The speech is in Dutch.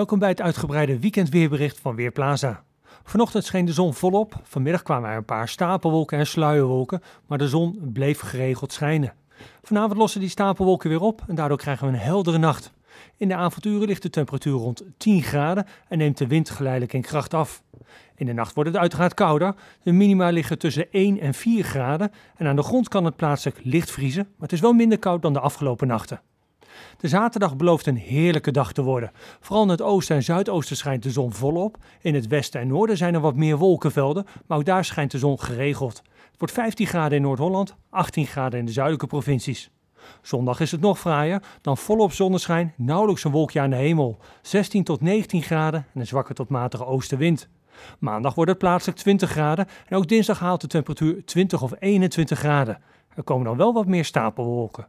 Welkom bij het uitgebreide weekendweerbericht van Weerplaza. Vanochtend scheen de zon volop, vanmiddag kwamen er een paar stapelwolken en sluierwolken, maar de zon bleef geregeld schijnen. Vanavond lossen die stapelwolken weer op en daardoor krijgen we een heldere nacht. In de avonduren ligt de temperatuur rond 10 graden en neemt de wind geleidelijk in kracht af. In de nacht wordt het uiteraard kouder. De minima liggen tussen 1 en 4 graden en aan de grond kan het plaatselijk licht vriezen, maar het is wel minder koud dan de afgelopen nachten. De zaterdag belooft een heerlijke dag te worden. Vooral in het oosten en zuidoosten schijnt de zon volop. In het westen en noorden zijn er wat meer wolkenvelden, maar ook daar schijnt de zon geregeld. Het wordt 15 graden in Noord-Holland, 18 graden in de zuidelijke provincies. Zondag is het nog fraaier, dan volop zonneschijn, nauwelijks een wolkje aan de hemel. 16 tot 19 graden en een zwakke tot matige oostenwind. Maandag wordt het plaatselijk 20 graden en ook dinsdag haalt de temperatuur 20 of 21 graden. Er komen dan wel wat meer stapelwolken.